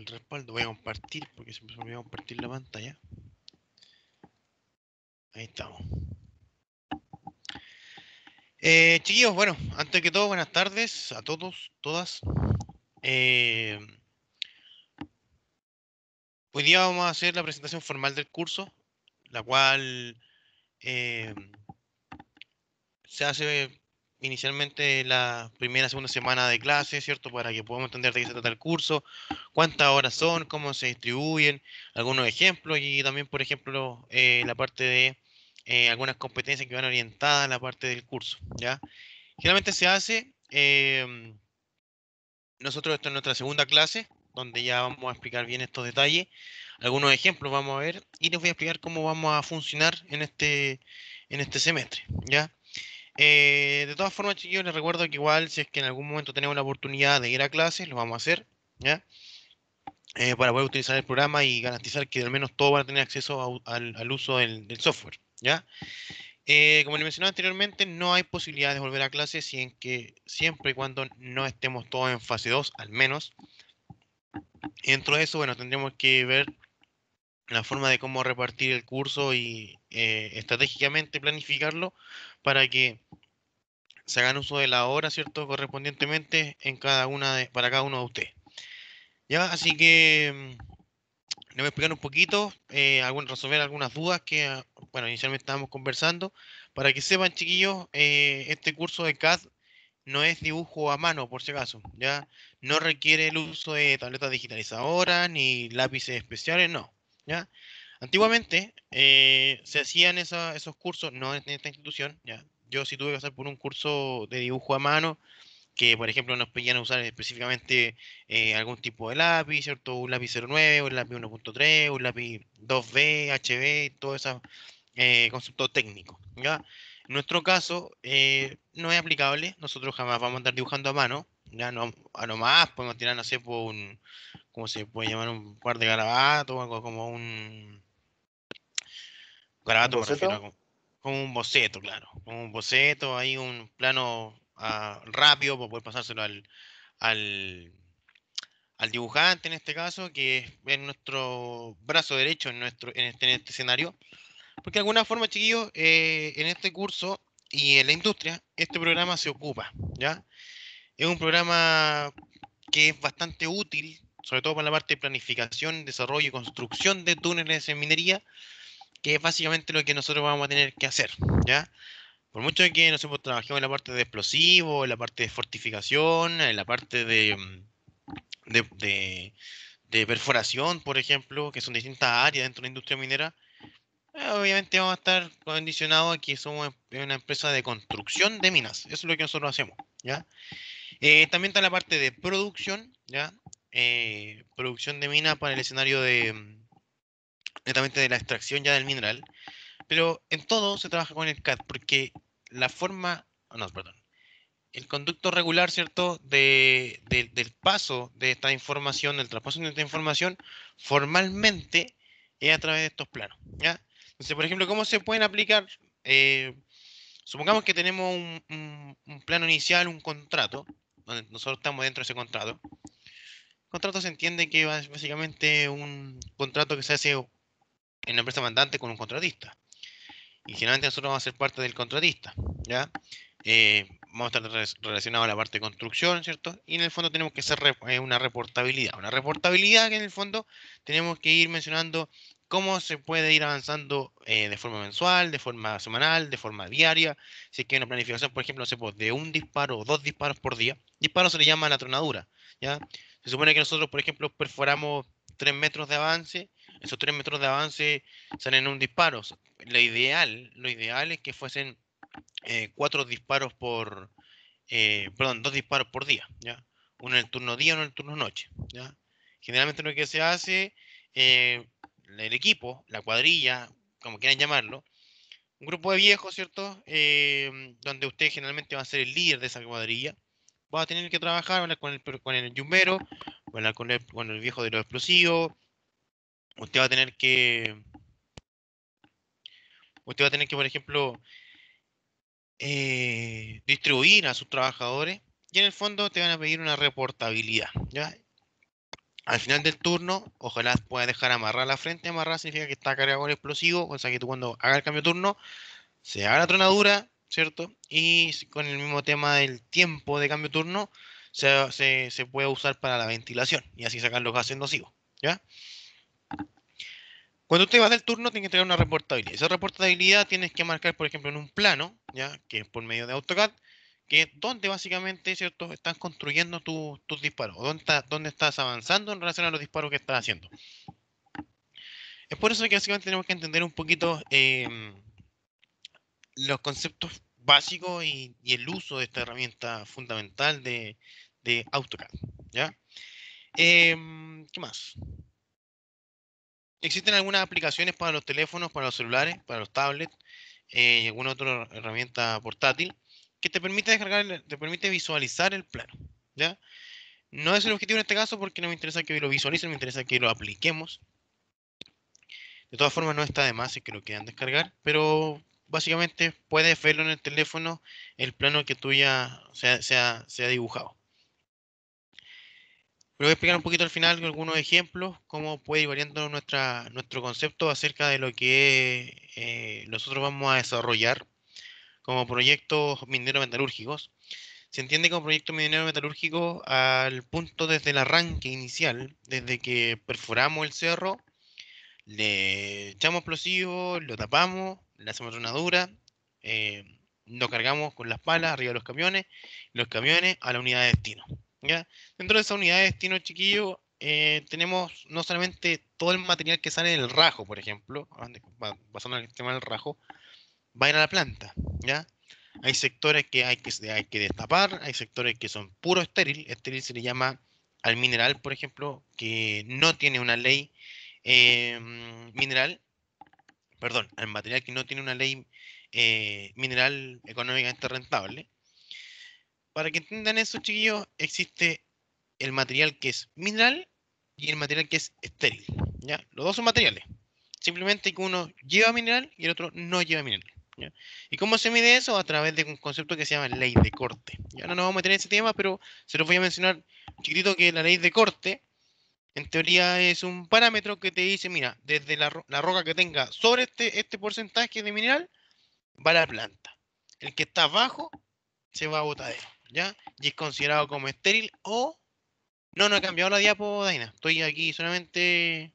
el respaldo. Voy a compartir porque siempre me voy a compartir la pantalla. Ahí estamos. Eh, chiquillos, bueno, antes que todo, buenas tardes a todos, todas. Eh, hoy día vamos a hacer la presentación formal del curso, la cual eh, se hace inicialmente la primera, segunda semana de clase, ¿cierto? Para que podamos entender de qué se trata el curso, cuántas horas son, cómo se distribuyen, algunos ejemplos y también, por ejemplo, eh, la parte de eh, algunas competencias que van orientadas a la parte del curso, ¿ya? Generalmente se hace, em, nosotros esto es nuestra segunda clase, donde ya vamos a explicar bien estos detalles, algunos ejemplos vamos a ver y les voy a explicar cómo vamos a funcionar en este, en este semestre, ¿ya? Eh, de todas formas, chicos les recuerdo que igual, si es que en algún momento tenemos la oportunidad de ir a clases, lo vamos a hacer, ¿ya? Eh, para poder utilizar el programa y garantizar que al menos todos van a tener acceso al, uso del, software, ¿ya? Eh, como les mencionaba anteriormente, no hay posibilidad de volver a clases si en que siempre y cuando no estemos todos en fase 2, al menos. Dentro de eso, bueno, tendremos que ver la forma de cómo repartir el curso y estratégicamente planificarlo para que se hagan uso de la hora, ¿cierto? Correspondientemente en cada una para cada uno de ustedes. Ya, así que les voy a explicar un poquito, eh, resolver algunas dudas que, ah, bueno, inicialmente estábamos conversando. Para que sepan, chiquillos, eh, este curso de CAD no es dibujo a mano, por si acaso, ¿ya? No requiere el uso de tabletas digitalizadoras ni lápices especiales, no, ¿ya? Antiguamente eh, se hacían esos cursos, no en esta institución, ¿ya? Yo sí tuve que pasar por un curso de dibujo a mano, que por ejemplo nos pedían usar específicamente eh, algún tipo de lápiz, ¿cierto? Un lápiz 09, un lápiz 1.3, un lápiz 2B, HB, todo ese eh, concepto técnico. ¿ya? En nuestro caso eh, no es aplicable, nosotros jamás vamos a andar dibujando a mano, ya no, a lo más podemos tirar, no sé, por pues, un, ¿cómo se puede llamar? Un par de garabatos, algo como un... Garabato ¿Un como un boceto, claro. Como un boceto, hay un plano ah, rápido para poder pasárselo al, dibujante en este caso, que es nuestro brazo derecho en, nuestro, este, este, escenario. Porque de alguna forma, chiquillos, eh, en este curso y en la industria, este programa se ocupa, ¿ya? Es un programa que es bastante útil, sobre todo para la parte de planificación, desarrollo y construcción de túneles en minería, que es básicamente lo que nosotros vamos a tener que hacer, ¿ya? Por mucho que nosotros pues, trabajemos en la parte de explosivo, en la parte de fortificación, en la parte mm, de, de, perforación, por ejemplo, que son distintas áreas dentro de la industria minera, eh, obviamente vamos a estar condicionados a que somos em, una empresa de construcción de minas. Eso es lo que nosotros hacemos, ¿ya? Eh, también está la parte de producción, ¿ya? Eh, producción de minas para el escenario de, mm, netamente de la extracción ya del mineral, pero en todo se trabaja con el CAD, porque la forma, oh, no, perdón, el conducto regular, ¿cierto?, de, del paso de esta información, del traspaso de esta información, formalmente es a través de estos planos, ¿ya? Entonces, por ejemplo, ¿cómo se pueden aplicar? Eh, supongamos que tenemos un, un, plano inicial, un contrato, donde nosotros estamos dentro de ese contrato. El contrato se entiende que es básicamente un contrato que se hace en una empresa este mandante con un contratista. Y generalmente nosotros vamos a ser parte del contratista, ¿ya? Eh, vamos a estar relacionados a la parte de construcción, ¿cierto? Y en el fondo tenemos que hacer eh, una reportabilidad. Una reportabilidad que en el fondo tenemos que ir mencionando cómo se puede ir avanzando eh, de forma mensual, de forma semanal, de forma diaria. Si es que hay una planificación, por ejemplo, pues, de un disparo o dos disparos por día. Disparo se le llama la tronadura, ¿ya? Se supone que nosotros, por ejemplo, perforamos tres metros de avance esos tres metros de avance salen en un disparo. Lo ideal, lo ideal es que fuesen eh, cuatro disparos por, eh, perdón, dos disparos por día, ¿ya? Uno en el turno día, uno en el turno noche, ¿ya? Generalmente lo que se hace, eh, el equipo, la cuadrilla, como quieran llamarlo, un grupo de viejos, ¿cierto? donde usted generalmente va a ser el líder de esa cuadrilla, va a tener que trabajar, con el, con el yumbero, con el, con el viejo de los explosivos, usted va a tener que, usted va a tener que, por ejemplo, eh, distribuir a sus trabajadores y en el fondo te van a pedir una reportabilidad. ¿ya? Al final del turno, ojalá pueda dejar amarrar la frente. Amarrar significa que está cargado con explosivo, o sea que tú cuando hagas el cambio de turno, se haga la tronadura, ¿cierto? Y con el mismo tema del tiempo de cambio de turno, se, se, se puede usar para la ventilación y así sacar los gases nocivos, ¿ya? Cuando te vas del turno, tiene que tener una reportabilidad. Esa reportabilidad tienes que marcar, por ejemplo, en un plano, ya que es por medio de AutoCAD, que es donde básicamente ¿cierto? estás construyendo tus disparos, dónde, está, estás avanzando en relación a los disparos que estás haciendo. Es por eso que básicamente tenemos que entender un poquito em, los conceptos básicos y, el uso de esta herramienta fundamental de, de AutoCAD. ¿ya? Em, ¿Qué más? Existen algunas aplicaciones para los teléfonos, para los celulares, para los tablets eh, y alguna otra herramienta portátil que te permite descargar, te permite visualizar el plano. No es el objetivo en este caso porque no me interesa que lo visualicen, me interesa que lo apliquemos. De todas formas no está de más si que lo quieran descargar, pero básicamente puedes verlo en el teléfono el plano que tú ya se sea, dibujado voy a explicar un poquito al final algunos ejemplos, cómo puede ir variando nuestra, nuestro concepto acerca de lo que eh, nosotros vamos a desarrollar como proyectos minero-metalúrgicos. Se entiende como proyecto minero-metalúrgico al punto desde el arranque inicial, desde que perforamos el cerro, le echamos explosivos, lo tapamos, le hacemos tronadura, eh, nos cargamos con las palas arriba de los camiones, los camiones a la unidad de destino. Dentro de esa unidad de destino chiquillo eh, tenemos no solamente todo el material que sale del rajo, por ejemplo, pasando ah, al tema del rajo, va a ir a la planta, ¿ya? Hay sectores que hay que, hay que destapar, hay sectores que son puro estéril, estéril se le llama al mineral, por ejemplo, que no tiene una ley em, mineral, perdón, al material que no tiene una ley eh, mineral económicamente rentable, para que entiendan eso, chiquillos, existe el material que es mineral y el material que es estéril. ¿ya? Los dos son materiales. Simplemente que uno lleva mineral y el otro no lleva mineral. ¿Y cómo se mide eso? A través de un concepto que se llama ley de corte. Ya no nos vamos a meter en ese tema, pero se los voy a mencionar chiquitito que la ley de corte, en teoría, es un parámetro que te dice, mira, desde la, roca que tenga sobre este, este porcentaje de mineral, va la planta. El que está abajo se va a botadero. ¿ya? Y es considerado como estéril o... No, no he cambiado la diapo, Daina. Estoy aquí solamente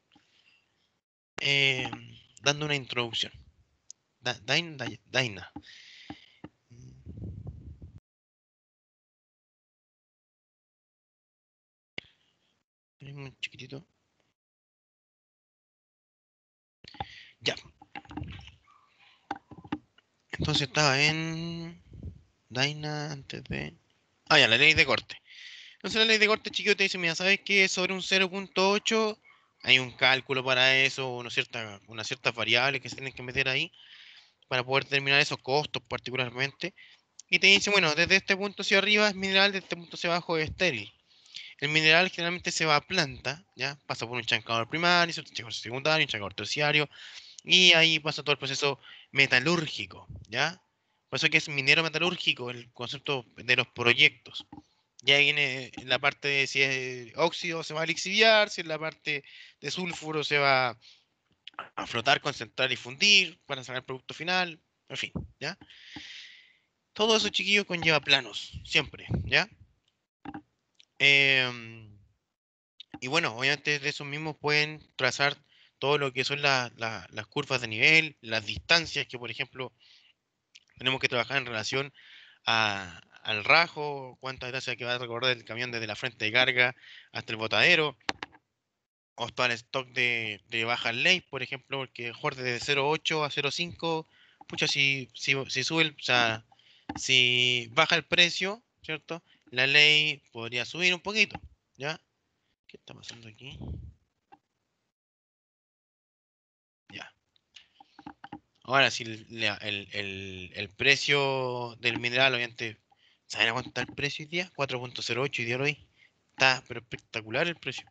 eh, dando una introducción. Da, es Un chiquitito. Ya. Entonces estaba en Daina antes de... Ah, la ley de corte. Entonces la ley de corte, chiquito te dice, mira, ¿sabes qué? Sobre un 0.8 hay un cálculo para eso, una cierta, una ciertas variables que se tienen que meter ahí para poder determinar esos costos particularmente. Y te dice, bueno, desde este punto hacia arriba es mineral, desde este punto hacia abajo es estéril. El mineral generalmente se va a planta, ¿ya? Pasa por un chancador primario, un chancador secundario, un chancador terciario, y ahí pasa todo el proceso metalúrgico, ¿ya? Por eso que es minero metalúrgico el concepto de los proyectos. Ya viene en la parte de si es óxido se va a lixiviar, si en la parte de sulfuro se va a flotar, concentrar y fundir para sacar el producto final, en fin, ¿ya? Todo eso, chiquillo, conlleva planos, siempre, ¿ya? Em, y bueno, obviamente de esos mismos pueden trazar todo lo que son las curvas de nivel, las distancias que, por ejemplo, tenemos que trabajar en relación a, al rajo, cuántas gracias que va a recorrer el camión desde la frente de carga hasta el botadero, o hasta el stock de, de ley, por ejemplo, porque Jorge de 0.8 a 0.5, pucha, si, si, si sube, si baja el precio, ¿cierto? La ley podría subir un poquito, ¿ya? ¿Qué está pasando aquí? Ahora, si el, precio del mineral, obviamente, ¿saben cuánto está el precio hoy día? 4.08 y día hoy. Está espectacular el precio.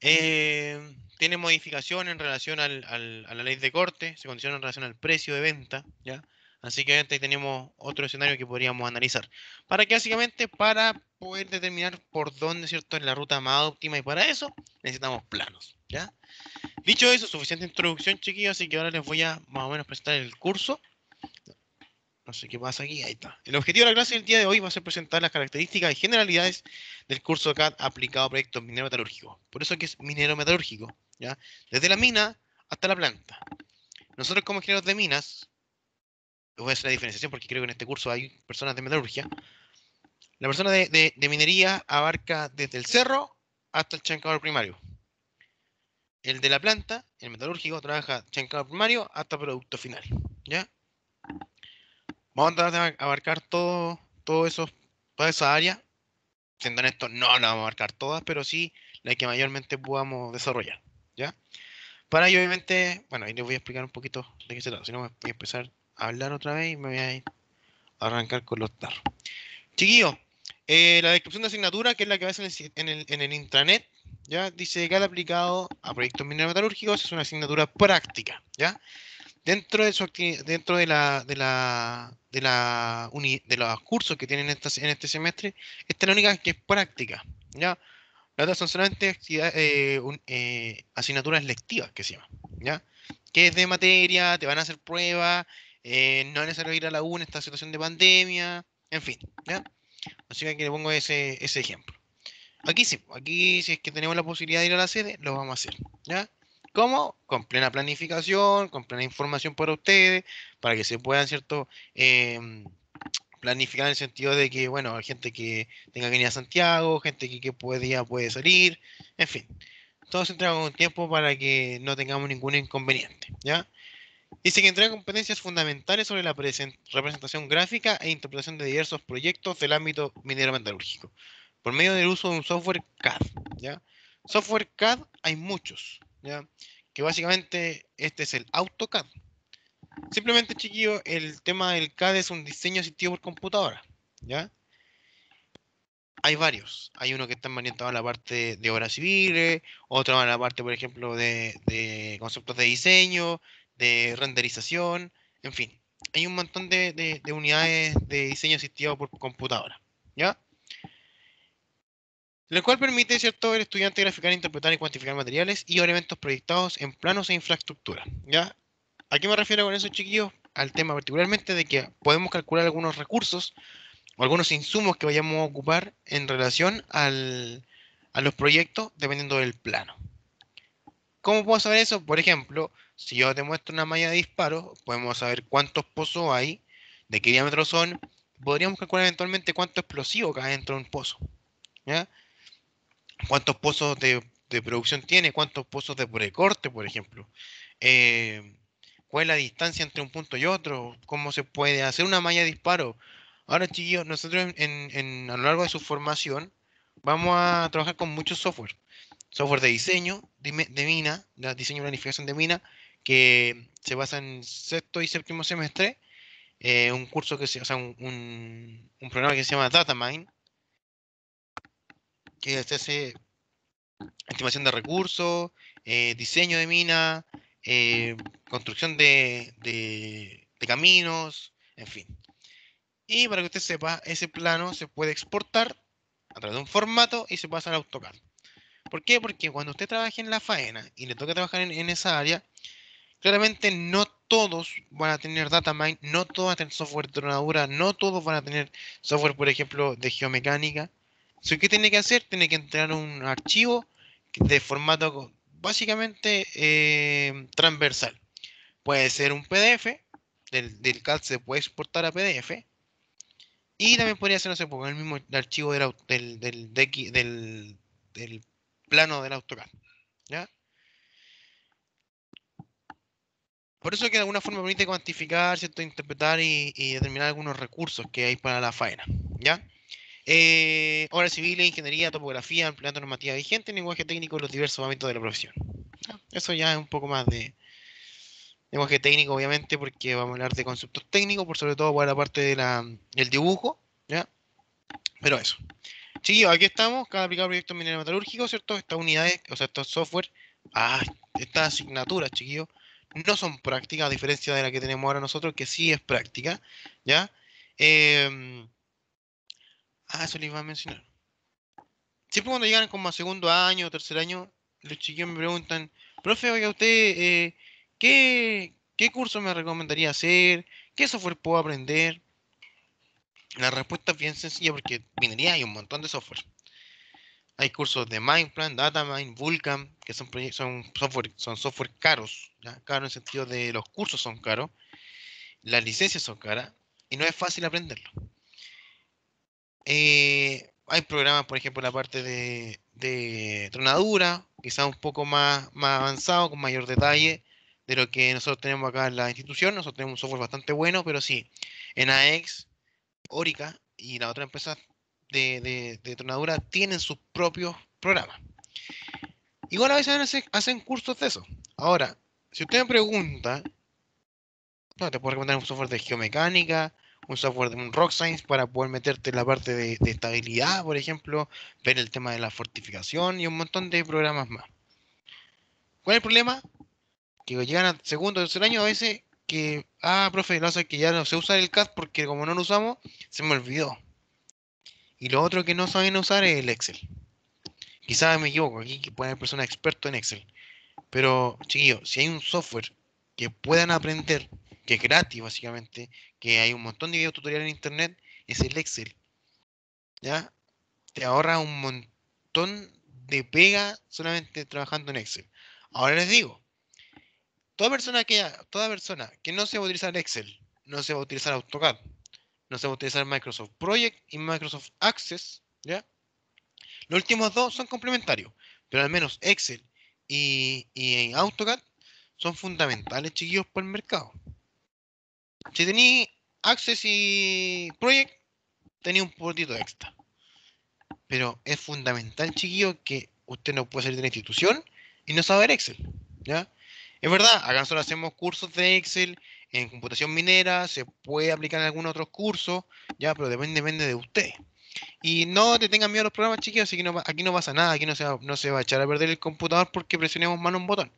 Eh, tiene modificación en relación a la ley de corte, se condiciona en relación al precio de venta, ¿ya? Así que obviamente tenemos otro escenario que podríamos analizar. ¿Para que Básicamente para poder determinar por dónde, ¿cierto?, es la ruta más óptima y para eso necesitamos planos, ¿ya? Dicho eso, suficiente introducción, chiquillos, así que ahora les voy a más o menos presentar el curso. No sé qué pasa aquí, ahí está. El objetivo de la clase del día de hoy va a ser presentar las características y generalidades del curso CAD aplicado a proyectos minero metalúrgicos. Por eso que es minero metalúrgico, ¿ya? Desde la mina hasta la planta. Nosotros como ingenieros de minas, voy a hacer la diferenciación porque creo que en este curso hay personas de metalurgia. La persona de minería abarca desde el cerro hasta el chancador primario el de la planta, el metalúrgico, trabaja chancado primario hasta producto final. ¿Ya? Vamos a abarcar todo, todo eso, toda esa área. Siendo honestos, no las vamos a abarcar todas, pero sí la que mayormente podamos desarrollar. ¿Ya? Para ello, obviamente, bueno, ahí les voy a explicar un poquito de qué se trata. Si no, voy a empezar a hablar otra vez y me voy a arrancar con los tarros. Chiquillos, eh, la descripción de asignatura, que es la que va en el, en el intranet, Dice que aplicado a proyectos metalúrgicos es una asignatura práctica, ¿ya? Dentro de, su dentro de la, de la, de la uni de los cursos que tienen en este semestre, esta es la única que es práctica, ¿ya? Las otras son solamente eh, eh, asignaturas lectivas que se llaman, ¿ya? Que es de materia, te van a hacer pruebas, eh, no es necesario ir a la UN en esta situación de pandemia, en fin, ¿ya? Así que aquí le pongo ese ejemplo. Aquí sí, aquí si es que tenemos la posibilidad de ir a la sede, lo vamos a hacer. ¿Ya? ¿Cómo? Con plena planificación, con plena información para ustedes, para que se puedan, ¿cierto? Em, planificar en el sentido de que, bueno, hay gente que tenga que ir a Santiago, gente que, que puede, puede salir, en fin. Todo se entrega con tiempo para que no tengamos ningún inconveniente, ¿ya? Dice que entrega competencias fundamentales sobre la representación gráfica e interpretación de diversos proyectos del ámbito minero metalúrgico por medio del uso de un software CAD. ¿ya? Software CAD hay muchos, ¿ya? que básicamente este es el AutoCAD. Simplemente, chiquillo, el tema del CAD es un diseño asistido por computadora. ¿ya? Hay varios. Hay uno que está manejado a la parte de obras civiles, otro a la parte, por ejemplo, de, conceptos de diseño, de renderización, en fin. Hay un montón de, de unidades de diseño asistido por computadora. ¿Ya? lo cual permite, ¿cierto?, el estudiante graficar, interpretar y cuantificar materiales y elementos proyectados en planos e infraestructura. ¿ya? ¿A qué me refiero con eso, chiquillos? Al tema particularmente de que podemos calcular algunos recursos o algunos insumos que vayamos a ocupar en relación al, a los proyectos dependiendo del plano. ¿Cómo puedo saber eso? Por ejemplo, si yo te muestro una malla de disparos, podemos saber cuántos pozos hay, de qué diámetro son, podríamos calcular eventualmente cuánto explosivo cae dentro de un pozo. ¿ya? cuántos pozos de, producción tiene, cuántos pozos de precorte, por ejemplo. Eh, ¿Cuál es la distancia entre un punto y otro? ¿Cómo se puede hacer una malla de disparo? Ahora, chiquillos, nosotros a lo largo de su formación vamos a trabajar con muchos software. Software de diseño de, mina, de diseño y planificación de mina, que se basa en sexto y séptimo semestre. Eh, un curso que se, o sea, un, un programa que se llama Datamine, que se hace estimación de recursos, eh, diseño de mina, eh, construcción de, caminos, en fin. Y para que usted sepa, ese plano se puede exportar a través de un formato y se pasa al AutoCAD. ¿Por qué? Porque cuando usted trabaje en la faena y le toca trabajar en, esa área, claramente no todos van a tener data no todos van a tener software de tronadura, no todos van a tener software, por ejemplo, de geomecánica. ¿Qué tiene que hacer? Tiene que entrar un archivo de formato básicamente eh, transversal. Puede ser un PDF, del, del CAD se puede exportar a PDF, y también podría ser, no sé, pues, el mismo archivo del, del, plano del AutoCAD. Por eso que de alguna forma permite cuantificar, ¿cierto? interpretar y, determinar algunos recursos que hay para la faena. ¿ya? Eh, obras civiles, ingeniería, topografía, empleando normativa vigente, lenguaje técnico y los diversos ámbitos de la profesión. Ah. Eso ya es un poco más de lenguaje técnico, obviamente, porque vamos a hablar de conceptos técnicos, por sobre todo para la parte del dibujo, ¿ya? Pero eso. Chiquillos, aquí estamos, cada aplicado proyecto mineral metalúrgico, ¿cierto? Estas unidades, o sea, estos software, ah, estas asignaturas, chiquillos, no son prácticas, a diferencia de la que tenemos ahora nosotros, que sí es práctica, ¿ya? Eh, Ah, eso les iba a mencionar. Siempre cuando llegan como a segundo año o tercer año, los chiquillos me preguntan, profe, oiga usted, eh, ¿qué, ¿qué curso me recomendaría hacer? ¿Qué software puedo aprender? La respuesta es bien sencilla porque minería hay un montón de software. Hay cursos de Mindplan, DataMind, Vulcan, que son, son, software, son software caros, caros en el sentido de los cursos son caros, las licencias son caras y no es fácil aprenderlo. Eh, hay programas, por ejemplo, la parte de, tronadura, quizá un poco más, avanzado, con mayor detalle de lo que nosotros tenemos acá en la institución. Nosotros tenemos un software bastante bueno, pero sí, en AEX, Orica y la otra empresa de, tronadura tienen sus propios programas. Igual a veces hacen, hacen cursos de eso. Ahora, si usted me pregunta, no, te puedo recomendar un software de geomecánica, un software de un rock para poder meterte en la parte de, estabilidad, por ejemplo, ver el tema de la fortificación y un montón de programas más. ¿Cuál es el problema? Que llegan al segundo o tercer año a veces que, ah, profe, lo hace que ya no sé usar el CAD porque como no lo usamos, se me olvidó. Y lo otro que no saben usar es el Excel. Quizás me equivoco, aquí que puede haber personas expertas en Excel. Pero, chiquillos, si hay un software que puedan aprender que es gratis básicamente, que hay un montón de videos tutoriales en internet, es el Excel. ¿Ya? Te ahorra un montón de pega solamente trabajando en Excel. Ahora les digo, toda persona que, toda persona que no se va a utilizar Excel, no se va a utilizar AutoCAD, no se va a utilizar Microsoft Project y Microsoft Access, ¿ya? Los últimos dos son complementarios, pero al menos Excel y, y AutoCAD son fundamentales, chiquillos, por el mercado. Si tenéis Access y Project, tenéis un de extra. Pero es fundamental, chiquillo, que usted no puede salir de la institución y no saber Excel. ¿ya? Es verdad, acá solo hacemos cursos de Excel en computación minera, se puede aplicar en algunos otros cursos, ya, pero depende, depende de usted. Y no te tengan miedo a los programas, chiquillos, aquí no pasa nada, aquí no se, va, a echar a perder el computador porque presionemos mano un botón.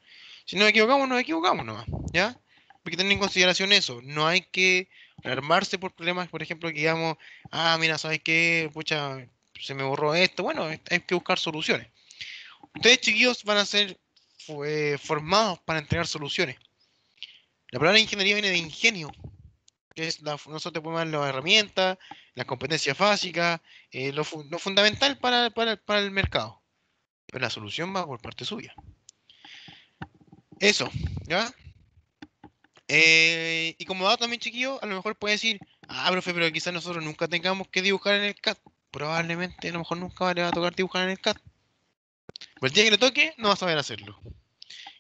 Si nos equivocamos, nos equivocamos nomás, ¿ya? hay que tener en consideración eso. No hay que armarse por problemas, por ejemplo, que digamos, ah, mira, ¿sabes qué? Pucha, se me borró esto. Bueno, hay que buscar soluciones. Ustedes, chiquillos, van a ser eh, formados para entregar soluciones. La palabra ingeniería viene de ingenio, que es la, nosotros podemos las herramientas, las competencias básicas, eh, lo, fundamental para, para el mercado. Pero la solución va por parte suya. Eso, ¿ya? Eh, y como dado también, chiquillo, a lo mejor puede decir, ah, profe, pero quizás nosotros nunca tengamos que dibujar en el CAD. Probablemente a lo mejor nunca le va a tocar dibujar en el CAD. Pero pues el día que le toque, no va a saber hacerlo.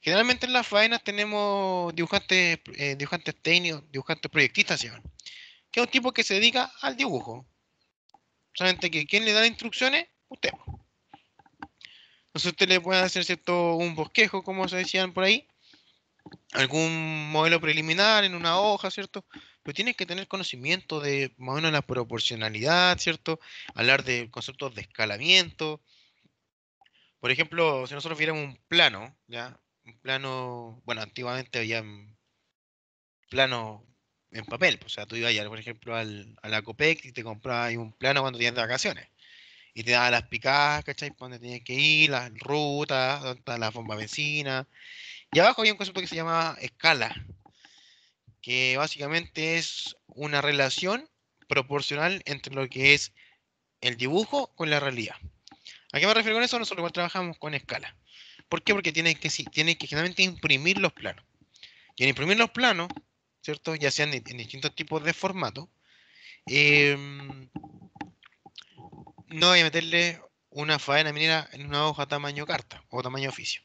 Generalmente en las faenas tenemos dibujantes, eh, dibujantes técnicos, dibujantes proyectistas, que es un tipo que se dedica al dibujo. Solamente que quien le da las instrucciones, usted. Entonces usted le puede hacer cierto un bosquejo, como se decían por ahí, algún modelo preliminar en una hoja, ¿cierto? Pero tienes que tener conocimiento de más o menos la proporcionalidad, ¿cierto? Hablar de conceptos de escalamiento. Por ejemplo, si nosotros viéramos un plano, ¿ya? Un plano, bueno, antiguamente había un plano en papel, pues, o sea, tú ibas, por ejemplo, al, a la COPEC y te comprabas un plano cuando tenías vacaciones y te daba las picadas, ¿cachai? Donde tenías que ir, las rutas, la bomba de benzina y abajo hay un concepto que se llama escala, que básicamente es una relación proporcional entre lo que es el dibujo con la realidad. ¿A qué me refiero con eso? Nosotros trabajamos con escala. ¿Por qué? Porque tienen que, tienen que generalmente imprimir los planos. Y en imprimir los planos, ¿cierto? Ya sean en, distintos tipos de formato, em, no voy a meterle una faena minera en una hoja tamaño carta o tamaño oficio.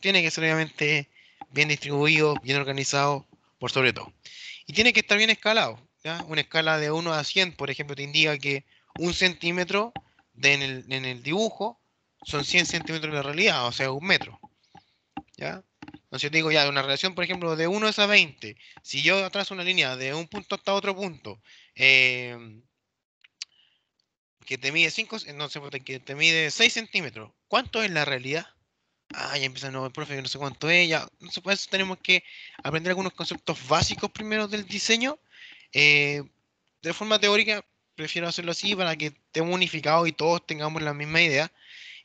Tiene que ser obviamente bien distribuido, bien organizado, por sobre todo. Y tiene que estar bien escalado. Una escala de 1 a 100, por ejemplo, te indica que un centímetro en, el, en, el, dibujo son 100 centímetros de realidad, o sea, un metro. ¿ya? Entonces yo digo, ya, una relación, por ejemplo, de 1 a 20, si yo trazo una línea de un punto hasta otro punto, em, que te mide 5, no que te mide 6 centímetros, ¿cuánto es la realidad? ah, ya empieza el nuevo profe, no sé cuánto es, ya. Entonces, por eso tenemos que aprender algunos conceptos básicos primero del diseño. Eh, de forma teórica, prefiero hacerlo así para que estemos unificados y todos tengamos la misma idea.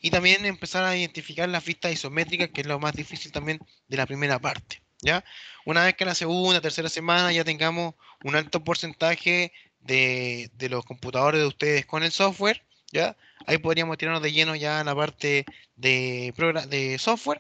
Y también empezar a identificar las vistas isométricas, que es lo más difícil también de la primera parte. ¿ya? Una vez que en la segunda, tercera semana ya tengamos un alto porcentaje de, de los computadores de ustedes con el software, ¿ya? Ahí podríamos tirarnos de lleno ya en la parte de, de software,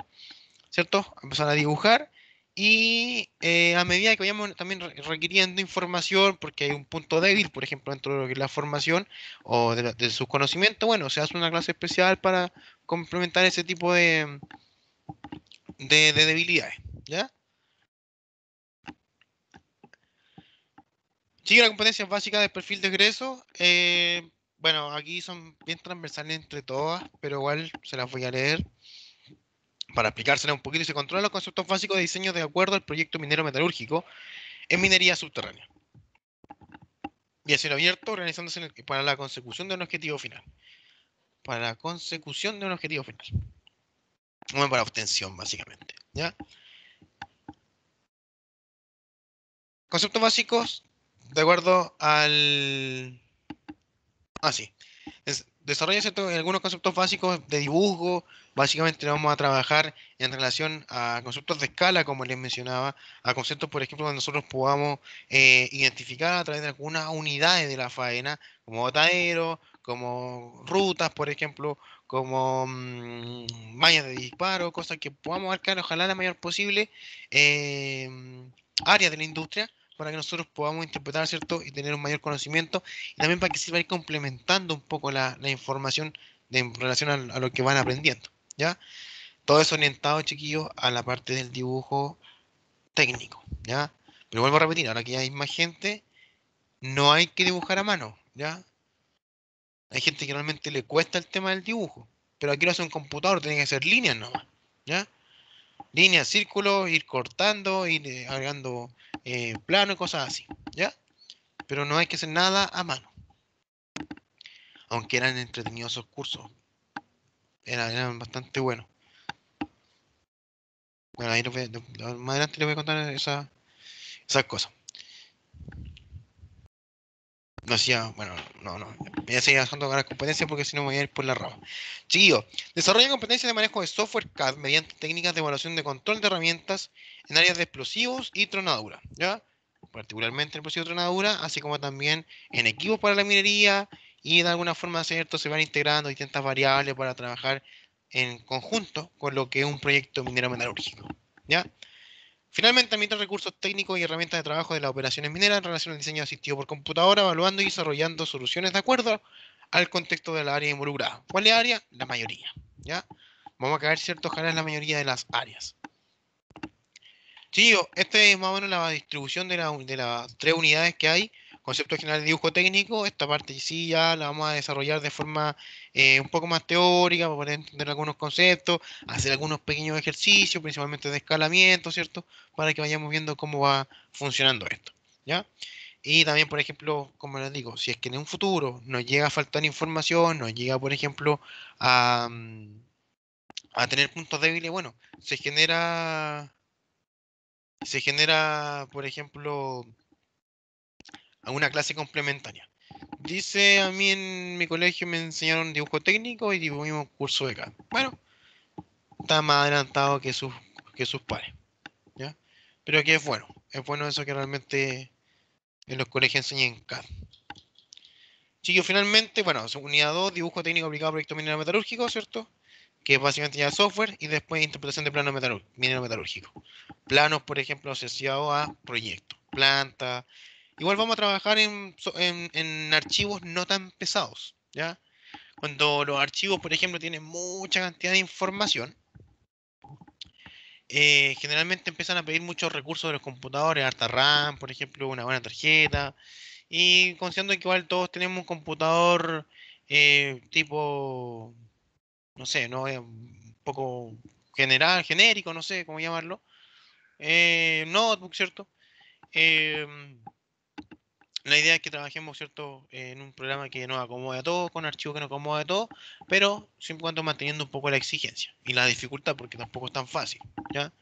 ¿cierto? Empezar a dibujar y eh, a medida que vayamos también requiriendo información, porque hay un punto débil, por ejemplo, dentro de la formación o de, sus conocimientos, bueno, se hace una clase especial para complementar ese tipo de, de, debilidades, ¿ya? Sigue la competencia básica del perfil de egreso. Eh, bueno, aquí son bien transversales entre todas, pero igual se las voy a leer para explicárselas un poquito. Y Se controlan los conceptos básicos de diseño de acuerdo al proyecto minero metalúrgico en minería subterránea. Y cielo abierto, organizándose para la consecución de un objetivo final. Para la consecución de un objetivo final. Bueno, para obtención, básicamente. ¿ya? Conceptos básicos de acuerdo al Ah, sí. desarrolla algunos conceptos básicos de dibujo. Básicamente vamos a trabajar en relación a conceptos de escala, como les mencionaba, a conceptos, por ejemplo, donde nosotros podamos eh, identificar a través de algunas unidades de la faena, como botadero, como rutas, por ejemplo, como mm, mallas de disparo, cosas que podamos arcar, ojalá la mayor posible, eh, área de la industria para que nosotros podamos interpretar, ¿cierto? Y tener un mayor conocimiento, y también para que sirva ir complementando un poco la, información en relación a, lo que van aprendiendo, ¿ya? Todo eso orientado, chiquillos, a la parte del dibujo técnico, ¿ya? Pero vuelvo a repetir, ahora que ya hay más gente, no hay que dibujar a mano, ¿ya? Hay gente que realmente le cuesta el tema del dibujo, pero aquí lo hace un computador, tiene que hacer líneas nomás, ¿ya? líneas, círculos, ir cortando, ir eh, agregando eh, plano y cosas así, ¿ya? Pero no hay que hacer nada a mano. Aunque eran entretenidos cursos. Eran, bastante buenos. Bueno, ahí voy, más adelante les voy a contar esa, esas cosas no hacía, bueno, no, no, voy a seguir avanzando con las competencias porque si no me voy a ir por la rama. Chiquillo, desarrollo competencias de manejo de software CAD mediante técnicas de evaluación de control de herramientas en áreas de explosivos y tronadura, ¿ya? Particularmente en explosivos y tronadura, así como también en equipos para la minería y de alguna forma, ¿cierto? Se van integrando distintas variables para trabajar en conjunto con lo que es un proyecto minero metalúrgico, ¿ya? Finalmente, también recursos técnicos y herramientas de trabajo de las operaciones mineras en relación al diseño asistido por computadora, evaluando y desarrollando soluciones de acuerdo al contexto de la área involucrada. ¿Cuál es la área? La mayoría. ¿ya? Vamos a caer ciertos canales en la mayoría de las áreas. Chicos, esta es más o menos la distribución de las tres unidades que hay concepto general de dibujo técnico, esta parte sí ya la vamos a desarrollar de forma eh, un poco más teórica para poder entender algunos conceptos, hacer algunos pequeños ejercicios, principalmente de escalamiento, ¿cierto? Para que vayamos viendo cómo va funcionando esto, ¿ya? Y también, por ejemplo, como les digo, si es que en un futuro nos llega a faltar información, nos llega, por ejemplo, a, a tener puntos débiles, bueno, se genera, se genera, por ejemplo, una clase complementaria. Dice, a mí en mi colegio me enseñaron dibujo técnico y dibujamos un curso de CAD. Bueno, está más adelantado que sus, que sus pares. ¿ya? Pero aquí es bueno. Es bueno eso que realmente en los colegios enseñen CAD. Chicos, finalmente, bueno, unidad 2, dibujo técnico aplicado a proyectos minero metalúrgicos, ¿cierto? Que es básicamente ya software y después interpretación de planos minero metalúrgicos. Planos, por ejemplo, asociados a proyectos, plantas, Igual vamos a trabajar en, en, en archivos no tan pesados, ¿ya? Cuando los archivos, por ejemplo, tienen mucha cantidad de información, eh, generalmente empiezan a pedir muchos recursos de los computadores, harta RAM, por ejemplo, una buena tarjeta, y considerando que igual todos tenemos un computador eh, tipo, no sé, no eh, un poco general, genérico, no sé cómo llamarlo, notebook, ¿cierto? la idea es que trabajemos, ¿cierto?, en un programa que nos acomode a todos, con archivos que nos acomode a todos, pero sin cuanto manteniendo un poco la exigencia y la dificultad, porque tampoco es tan fácil, ¿ya?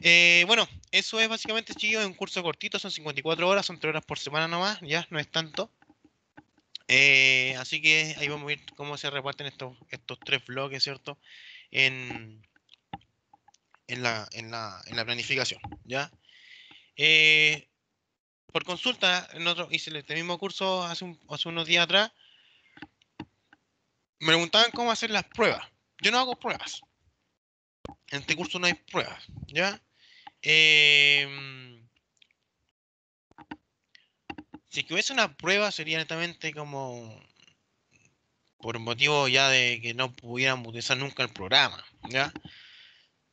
Eh, bueno, eso es básicamente, chicos, un curso cortito, son 54 horas, son 3 horas por semana nomás, ya, no es tanto. Eh, así que ahí vamos a ver cómo se reparten estos, estos tres bloques, ¿cierto?, en, en, la, en, la, planificación, ¿ya? Eh, por consulta, en otro, hice este mismo curso hace, unos días atrás, me preguntaban cómo hacer las pruebas. Yo no hago pruebas. En este curso no hay pruebas, ¿ya? Em, si hubiese una prueba sería netamente como por motivo ya de que no pudieran utilizar nunca el programa, ¿ya?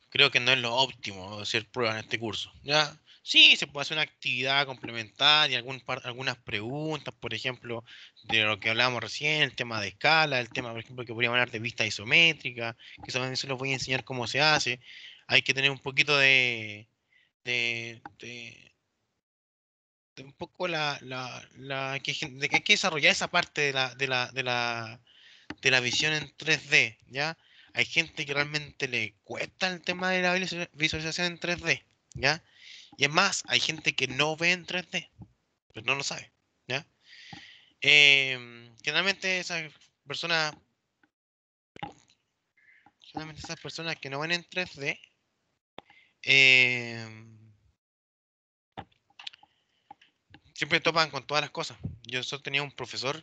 Creo que no es lo óptimo hacer pruebas en este curso, ¿ya? Sí, se puede hacer una actividad complementaria, algún algunas preguntas, por ejemplo, de lo que hablábamos recién, el tema de escala, el tema, por ejemplo, que podría hablar de vista isométrica, que eso, se los voy a enseñar cómo se hace. Hay que tener un poquito de, de, de, un poco la, la, la de que hay que desarrollar esa parte de la, de la, de la, de la visión en 3D, ¿ya? Hay gente que realmente le cuesta el tema de la visualización en 3D, ¿ya? Y es más, hay gente que no ve en 3D, pero pues no lo sabe. ¿ya? Eh, generalmente esas personas, esas personas que no ven en 3D, em, siempre topan con todas las cosas. Yo solo tenía un profesor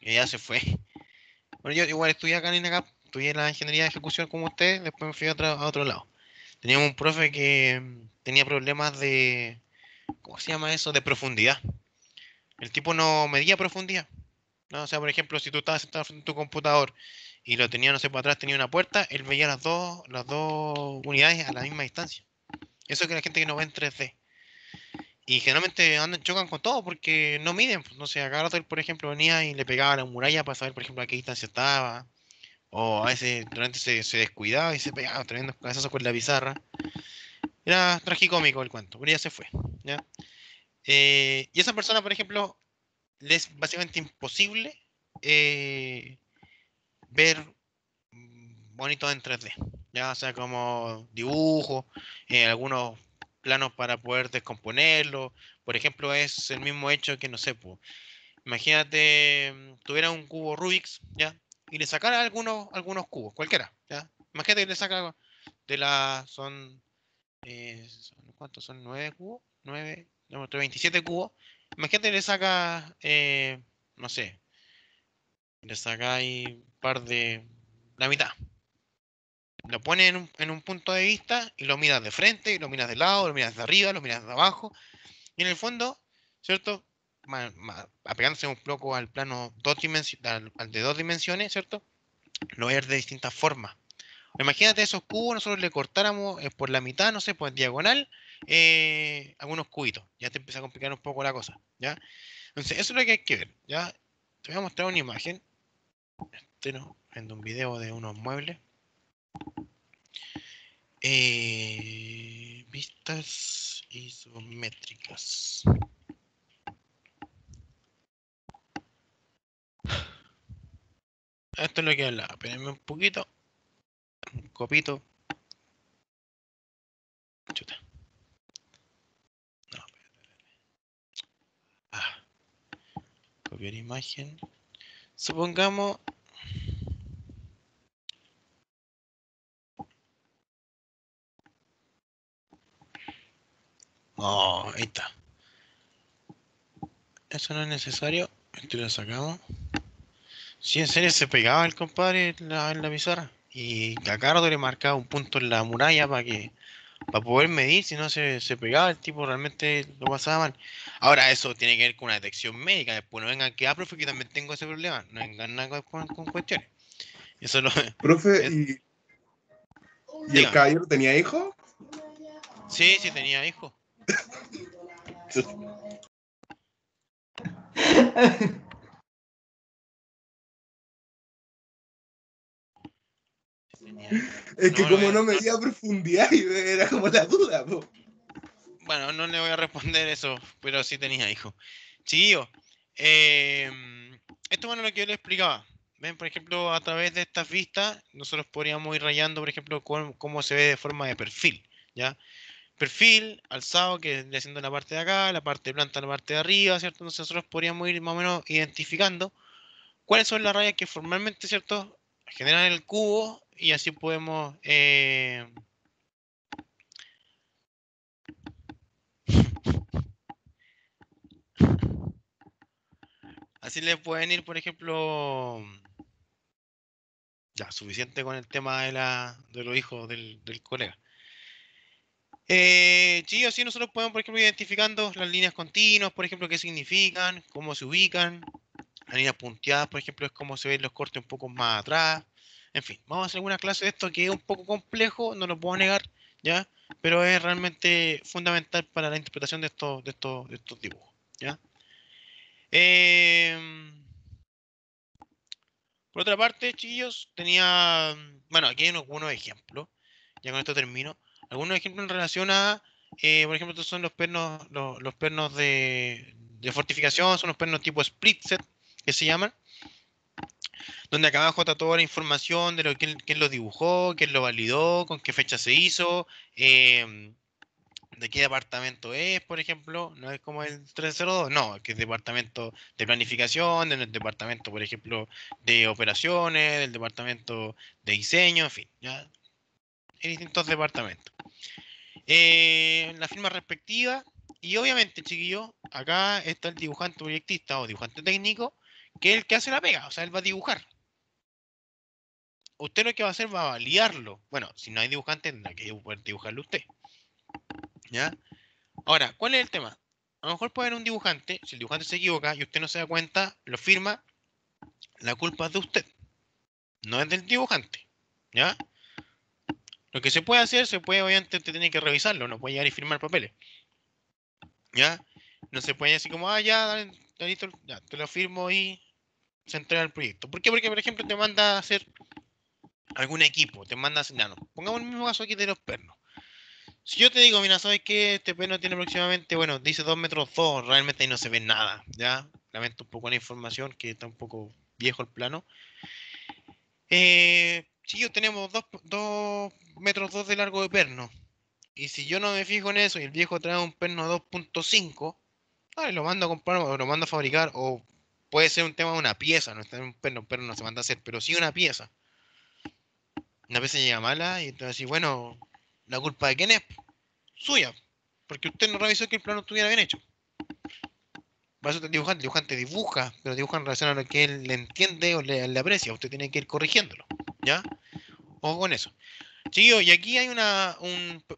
que ya se fue. Bueno, yo igual estudié acá en INACAP, estudié la ingeniería de ejecución como ustedes, después me fui a otro lado. Teníamos un profe que mm, tenía problemas de, ¿cómo se llama eso? De profundidad. El tipo no medía profundidad. ¿no? O sea, por ejemplo, si tú estabas sentado frente a tu computador y lo tenía, no sé, para atrás tenía una puerta, él veía las dos, las dos unidades a la misma distancia. Eso es que la gente que no ve en 3D. Y generalmente andan, chocan con todo porque no miden. Pues, no sé, por ejemplo, venía y le pegaba a la muralla para saber, por ejemplo, a qué distancia estaba. O oh, a veces durante se, descuidaba y se pegaba tremendo cabezazo con la pizarra. Era tragicómico el cuento, pero ya se fue. ¿ya? Eh, y a esa persona, por ejemplo, le es básicamente imposible eh, ver bonito en 3D. Ya o sea como dibujo eh, algunos planos para poder descomponerlo. Por ejemplo, es el mismo hecho que, no sé, pues, imagínate, mm, tuviera un cubo Rubik's, ¿ya? y le sacara algunos, algunos cubos, cualquiera. Imagínate que le saca de la. Son. Eh, son ¿Cuántos son? ¿9 cubos? 9, no, 27 cubos. Imagínate que le saca. Eh, no sé. Le saca ahí un par de. La mitad. Lo pone en un, punto de vista y lo miras de frente, lo miras de lado, lo miras de arriba, lo miras de abajo. Y en el fondo, ¿cierto? apegándose un poco al plano dos al, al de dos dimensiones, ¿cierto? Lo voy ver de distintas formas. Imagínate esos cubos, nosotros le cortáramos eh, por la mitad, no sé, por pues, diagonal, eh, algunos cubitos. Ya te empieza a complicar un poco la cosa, ¿ya? Entonces, eso es lo que hay que ver, ¿ya? Te voy a mostrar una imagen. Este no, en un video de unos muebles. Eh, vistas isométricas. Esto es lo que hablaba. Espérenme un poquito. Un copito. Chuta. No, ah. Copiar imagen. Supongamos. Oh, ahí está. Eso no es necesario. Esto lo sacamos. Sí, en serio, se pegaba el compadre en la, en la pizarra. Y le marcaba un punto en la muralla para que para poder medir, si no se, pegaba, el tipo realmente lo pasaba mal. Ahora, eso tiene que ver con una detección médica. Después no vengan que, ah, profe, que también tengo ese problema. No vengan nada con, cuestiones. Eso no Profe, ¿y, el caballero tenía hijo? Sí, sí, tenía hijo. Es que como eh, no me di a profundidad y era como la duda, Bueno, no le voy a responder eso, pero sí tenía hijo. Chiquillo, eh, esto es bueno lo que yo le explicaba. Ven, por ejemplo, a través de estas vistas, nosotros podríamos ir rayando, por ejemplo, cómo, cómo se ve de forma de perfil, ¿ya? Perfil, alzado, que es la parte de acá, la parte de planta, la parte de arriba, ¿cierto? nosotros podríamos ir más o menos identificando cuáles son las rayas que formalmente, ¿cierto? Generan el cubo y así podemos eh, así le pueden ir por ejemplo ya suficiente con el tema de la de los hijos del, colega eh, sí, así nosotros podemos, por ejemplo, identificando las líneas continuas, por ejemplo, qué significan, cómo se ubican. Las líneas punteadas, por ejemplo, es como se ven los cortes un poco más atrás. En fin, vamos a hacer una clase de esto que es un poco complejo, no lo puedo negar, ¿ya? Pero es realmente fundamental para la interpretación de estos, de estos, de estos dibujos, em, por otra parte, chiquillos, tenía, bueno, aquí hay algunos ejemplos, ya con esto termino, algunos ejemplos en relación a, eh, por ejemplo, estos son los pernos, los, pernos de fortificación, son los pernos tipo split set, que se llaman, donde acá abajo está toda la información de lo, quién, lo dibujó, quién lo validó, con qué fecha se hizo, em, de qué departamento es, por ejemplo, no es como el 302, no, que es departamento de planificación, el departamento, por ejemplo, de operaciones, del departamento de diseño, en fin, ya, en distintos departamentos. Eh, la firma respectiva, y obviamente, chiquillos, acá está el dibujante proyectista o dibujante técnico, que es el que hace la pega, o sea, él va a dibujar. Usted lo que va a hacer va a validarlo. Bueno, si no hay dibujante, tendrá que poder dibujarlo usted. ¿Ya? Ahora, ¿cuál es el tema? A lo mejor puede haber un dibujante, si el dibujante se equivoca y usted no se da cuenta, lo firma, la culpa es de usted, no es del dibujante. ¿Ya? Lo que se puede hacer, se puede, obviamente, usted tiene que revisarlo, no puede llegar y firmar papeles. ¿Ya? No se puede así como, ah, ya, dale, ya, te lo firmo y se entrega el proyecto. ¿Por qué? Porque, por ejemplo, te manda a hacer algún equipo, te manda a hacer Pongamos el mismo caso aquí de los pernos. Si yo te digo, mira, ¿sabes qué? Este perno tiene aproximadamente, bueno, dice 2 metros 2, realmente ahí no se ve nada, ¿ya? Lamento un poco la información, que está un poco viejo el plano. Eh, si yo tenemos 2 dos, metros 2 de largo de perno, y si yo no me fijo en eso y el viejo trae un perno 2.5, lo mando a comprar o lo mando a fabricar o Puede ser un tema de una pieza, no un perno, pero no se manda a hacer, pero sí una pieza. Una pieza llega mala y entonces bueno, ¿la culpa de quién es? Suya, porque usted no revisó que el plano estuviera bien hecho. a eso el dibujante, dibujante dibuja, pero dibuja en relación a lo que él le entiende o le, aprecia. Usted tiene que ir corrigiéndolo, ¿ya? Ojo con eso. Chiquillo, y aquí hay una,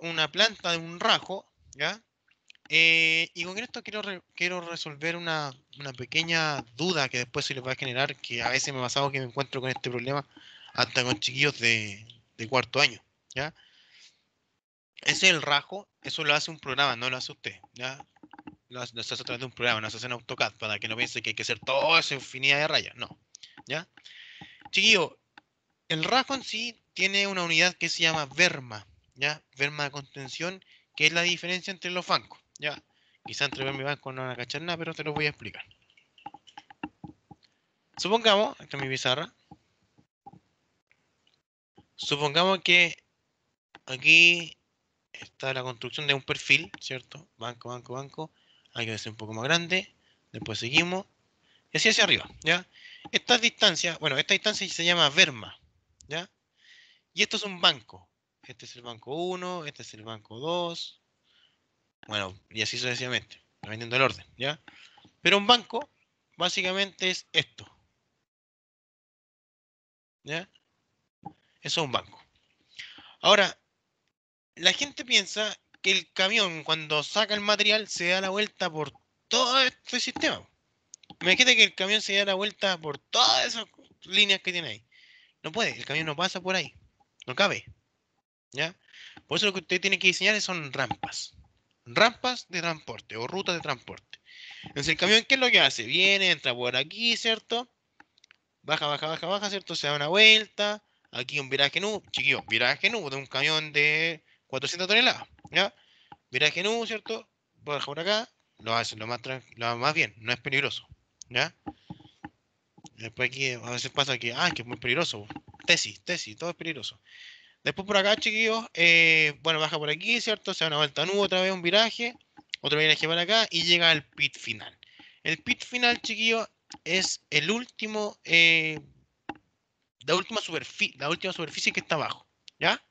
una planta de un rajo, ¿ya? Eh, y con esto quiero, quiero resolver una, pequeña duda que después se les va a generar, que a veces me ha pasado que me encuentro con este problema hasta con chiquillos de, cuarto año. ¿ya? Ese es el rajo eso lo hace un programa, no lo hace usted. ¿ya? Lo hace, a través de un programa, no se hace en AutoCAD, para que no piense que hay que hacer toda esa infinidad de rayas. No. ¿ya? Chiquillo, el rajo en sí tiene una unidad que se llama verma, ¿ya? verma de contención, que es la diferencia entre los bancos. Ya, quizá entrever mi banco no van a cachar nada, pero te lo voy a explicar. Supongamos, esta es mi pizarra. Supongamos que aquí está la construcción de un perfil, ¿cierto? Banco, banco, banco. Hay que hacer un poco más grande. Después seguimos. Y así hacia arriba, ¿ya? Estas distancias, bueno, esta distancia se llama verma, ¿ya? Y esto es un banco. Este es el banco 1, este es el banco 2, bueno, y así sucesivamente, dependiendo el orden, ¿ya? Pero un banco básicamente es esto. ¿Ya? Eso es un banco. Ahora, la gente piensa que el camión cuando saca el material se da la vuelta por todo este sistema. Imagínate que el camión se da la vuelta por todas esas líneas que tiene ahí. No puede, el camión no pasa por ahí. No cabe. ¿Ya? Por eso lo que usted tiene que diseñar son rampas rampas de transporte o rutas de transporte. Entonces el camión, ¿qué es lo que hace? Viene, entra por aquí, ¿cierto? Baja, baja, baja, baja, ¿cierto? Se da una vuelta. Aquí un viraje nu, Chiquillo, viraje nu de un camión de 400 toneladas, ¿ya? Viraje nu, ¿cierto? Baja por acá, lo hace, lo más, lo más bien, no es peligroso, ¿ya? Después aquí a veces pasa que, ah, que es muy peligroso. Tesis, tesis, todo es peligroso. Después por acá, chiquillos, eh, bueno, baja por aquí, ¿cierto? Se da una vuelta nube, otra vez un viraje, otro viraje para acá y llega al pit final. El pit final, chiquillos, es el último, eh, la, última la última superficie que está abajo, ¿ya?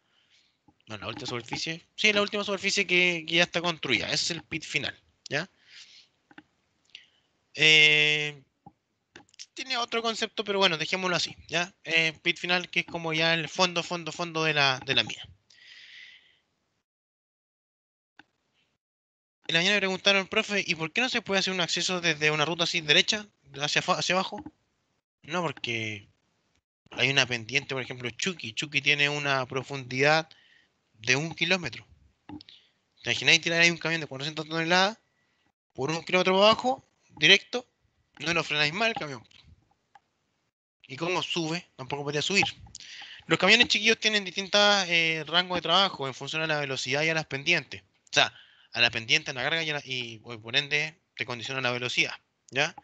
No, la última superficie, sí, la última superficie que, ya está construida, es el pit final, ¿ya? Eh, tiene otro concepto, pero bueno, dejémoslo así, ¿ya? Eh, pit final, que es como ya el fondo, fondo, fondo de la, de la mina. En la me preguntaron, profe, ¿y por qué no se puede hacer un acceso desde una ruta así derecha, hacia, hacia abajo? No, porque hay una pendiente, por ejemplo, Chucky. Chucky tiene una profundidad de un kilómetro. ¿Te imagináis tirar ahí un camión de 400 toneladas por un kilómetro abajo, directo, no lo frenáis mal el camión. ¿Y cómo sube? Tampoco podría subir. Los camiones chiquillos tienen distintos eh, rangos de trabajo en función a la velocidad y a las pendientes. O sea, a la pendiente, a la carga y, la, y pues, por ende te condiciona la velocidad. ¿Ya?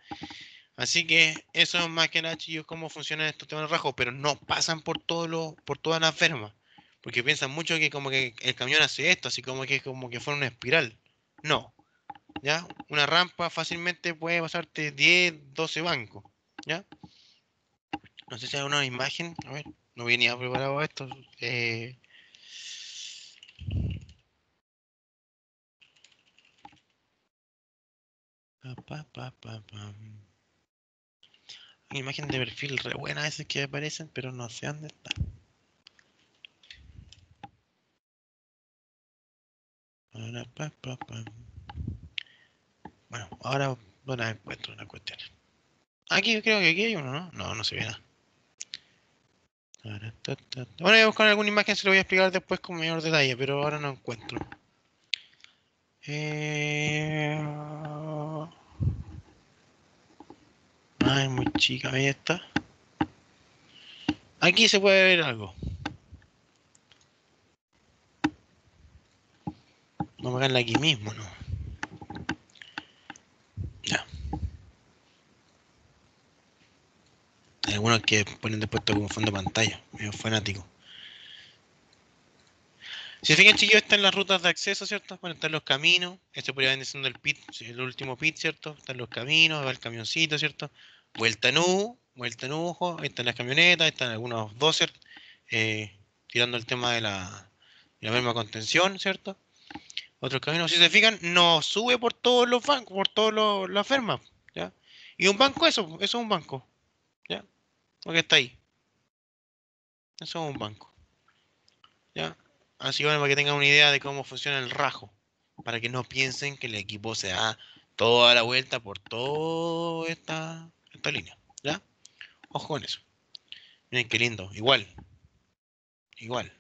Así que eso es más que nada, chicos, cómo funcionan estos temas de rajo, pero no pasan por todo lo, por todas las fermas. Porque piensan mucho que como que el camión hace esto, así como que como que fuera una espiral. No. ¿ya? Una rampa fácilmente puede pasarte 10, 12 bancos, ¿ya? No sé si hay una imagen, a ver, no venía preparado esto. Eh... Hay imagen de perfil re buena a que aparecen, pero no sé dónde está. Pa, pa, pa, bueno, ahora no encuentro una cuestión. Aquí creo que aquí hay uno, ¿no? No, no se ve nada. Bueno, voy a buscar alguna imagen, se lo voy a explicar después con mayor detalle, pero ahora no encuentro. Eh, ay, muy chica, ahí está. Aquí se puede ver algo. Vamos a verla aquí mismo, ¿no? algunos que ponen después puesto como fondo de pantalla, medio fanático. Si se fijan, chillos están las rutas de acceso, ¿cierto? Bueno, están los caminos. Este podría venir siendo el pit, el último pit, ¿cierto? Están los caminos, va el camioncito, ¿cierto? Vuelta en U, vuelta en ojo ahí están las camionetas, ahí están algunos dozers, eh, tirando el tema de la, misma contención, ¿cierto? Otros caminos, si se fijan, no sube por todos los bancos, por todas las fermas, ¿ya? Y un banco eso, eso es un banco. Porque está ahí. Eso es un banco. ¿Ya? Así bueno, para que tengan una idea de cómo funciona el rajo. Para que no piensen que el equipo se da toda la vuelta por toda esta, esta línea. ¿Ya? Ojo con eso. Miren qué lindo. Igual. Igual.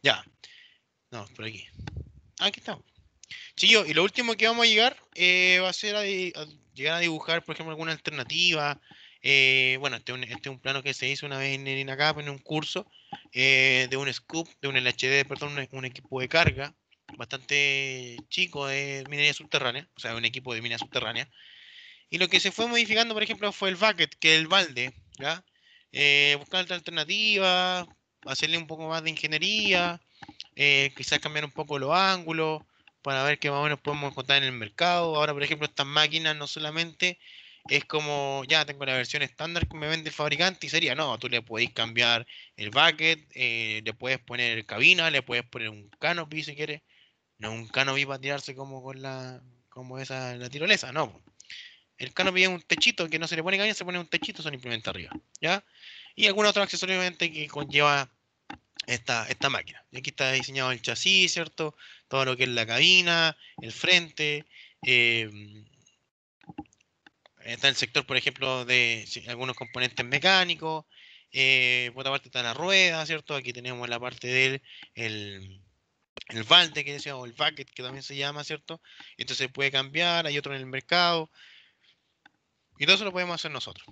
Ya. No, por aquí. Aquí estamos. yo y lo último que vamos a llegar eh, va a ser llegar a dibujar, por ejemplo, alguna alternativa, eh, bueno, este, este, es un plano que se hizo una vez en acá, pues, en un curso eh, de un scoop, de un LHD, perdón, un, equipo de carga bastante chico de eh, minería subterránea, o sea, un equipo de minería subterránea. Y lo que se fue modificando, por ejemplo, fue el bucket, que es el balde, ¿ya? Eh, buscar alternativas, hacerle un poco más de ingeniería, quizás cambiar un poco los ángulos para ver qué más o menos podemos encontrar en el mercado. Ahora, por ejemplo, estas máquinas no solamente es como, ya tengo la versión estándar que me vende el fabricante y sería, no, tú le podéis cambiar el bucket, eh, le puedes poner cabina, le puedes poner un canopy si quieres, no un canopy para tirarse como con la, como esa, la tirolesa, no. El canopy es un techito que no se le pone cabina, se pone un techito implementa arriba, ¿ya? Y algún otro obviamente, que conlleva esta, esta máquina. Y aquí está diseñado el chasis, ¿cierto? Todo lo que es la cabina, el frente, eh, Está el sector, por ejemplo, de algunos componentes mecánicos. Eh, por otra parte está la rueda, ¿cierto? Aquí tenemos la parte del el, el que decía, o el bucket que también se llama, ¿cierto? Entonces puede cambiar, hay otro en el mercado. Y todo eso lo podemos hacer nosotros.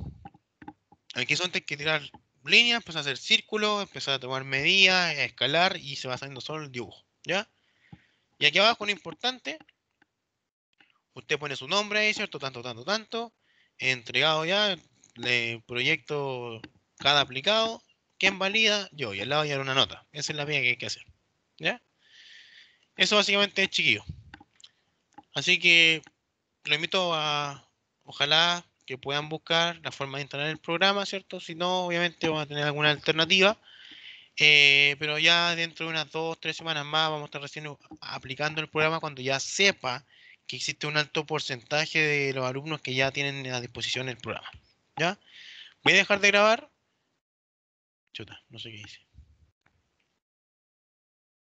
Aquí son que tirar líneas, empezar a hacer círculos, empezar a tomar medidas, a escalar y se va saliendo solo el dibujo, ¿ya? Y aquí abajo lo importante, usted pone su nombre ahí, ¿cierto? Tanto, tanto, tanto entregado ya, el proyecto cada aplicado, que valida? Yo, y al lado ya era una nota. Esa es la vía que hay que hacer. ¿Ya? Eso básicamente es chiquillo. Así que lo invito a, ojalá que puedan buscar la forma de instalar el programa, ¿cierto? Si no, obviamente vamos a tener alguna alternativa. Eh, pero ya dentro de unas dos, tres semanas más vamos a estar recién aplicando el programa cuando ya sepa que existe un alto porcentaje de los alumnos que ya tienen a disposición el programa. ¿Ya? Voy a dejar de grabar. Chuta, no sé qué dice.